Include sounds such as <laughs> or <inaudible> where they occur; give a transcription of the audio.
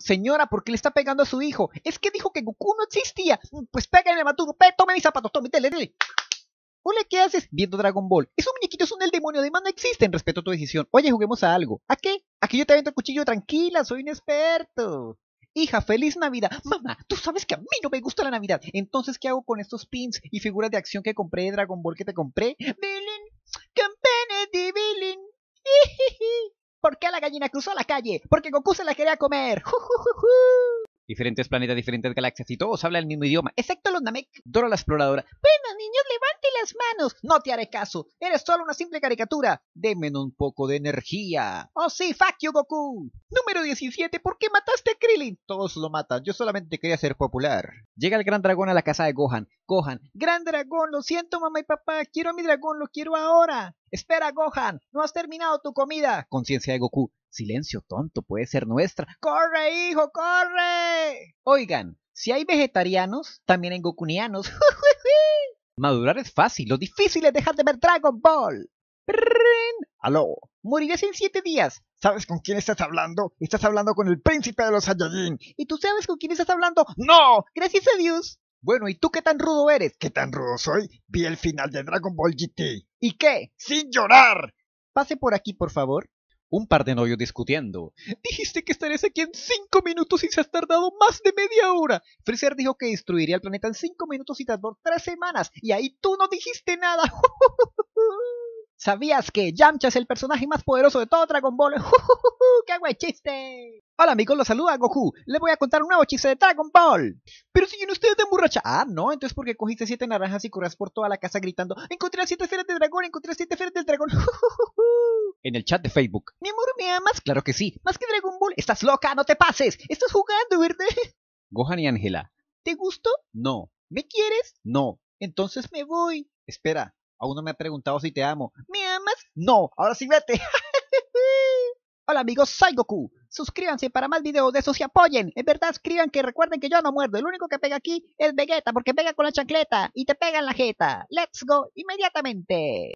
señora, ¿por qué le está pegando a su hijo? Es que dijo que Goku no existía. Pues pégale, Matugo, pe, tome mis zapatos, tome, dele, dele. Hola, ¿qué haces? Viendo Dragon Ball. Esos muñequitos son del demonio, además no existen. Respeto tu decisión. Oye, juguemos a algo. ¿A qué? Aquí yo te avento el cuchillo? Tranquila, soy un experto. Hija, feliz Navidad. Mamá, tú sabes que a mí no me gusta la Navidad. Entonces, ¿qué hago con estos pins y figuras de acción que compré de Dragon Ball que te compré? ¿Por qué la gallina cruzó la calle? Porque Goku se la quería comer. <laughs> ¡Ju, diferentes planetas, diferentes galaxias, y todos hablan el mismo idioma, excepto los Namek. Dora la exploradora. Bueno, niños, levante las manos. No te haré caso. Eres solo una simple caricatura. Deme un poco de energía. Oh, sí, fuck Goku. Número 17. ¿Por qué mataste a Krillin? Todos lo matan. Yo solamente quería ser popular. Llega el gran dragón a la casa de Gohan. Gohan. Gran dragón, lo siento, mamá y papá. Quiero a mi dragón, lo quiero ahora. Espera, Gohan. No has terminado tu comida. Conciencia de Goku. Silencio tonto, puede ser nuestra. ¡Corre, hijo, corre! Oigan, si hay vegetarianos, también hay gokunianos. <laughs> Madurar es fácil, lo difícil es dejar de ver Dragon Ball. ¡Prin! ¡Aló! Morirás en siete días. ¿Sabes con quién estás hablando? Estás hablando con el príncipe de los Saiyajin. ¿Y tú sabes con quién estás hablando? ¡No! ¡Gracias a Dios! Bueno, ¿y tú qué tan rudo eres? ¿Qué tan rudo soy? Vi el final de Dragon Ball GT. ¿Y qué? ¡Sin llorar! Pase por aquí, por favor un par de novios discutiendo. Dijiste que estarías aquí en cinco minutos y se has tardado más de media hora. Freezer dijo que destruiría el planeta en cinco minutos y tardó tres semanas. Y ahí tú no dijiste nada. <laughs> ¿Sabías que Yamcha es el personaje más poderoso de todo Dragon Ball? <laughs> qué chiste! Hola amigos, los saluda Goku. Les voy a contar un nuevo chiste de Dragon Ball. Pero si yo no de emborracha. Ah, no, entonces porque cogiste siete naranjas y corras por toda la casa gritando: Encontré las siete esferas de dragón, encontré las siete esferas del dragón. <laughs> en el chat de Facebook. Mi amor, ¿me amas? Claro que sí. Más que Dragon Ball. Estás loca, no te pases. Estás jugando, verde <laughs> Gohan y Ángela. ¿Te gusto? No. ¿Me quieres? No. Entonces me voy. Espera, aún no me ha preguntado si te amo. ¿Me amas? No. Ahora sí vete. <laughs> Hola amigos, soy Goku. Suscríbanse para más videos de esos y apoyen. En verdad, escriban que recuerden que yo no muerdo. El único que pega aquí es Vegeta porque pega con la chancleta y te pega en la jeta. Let's go inmediatamente.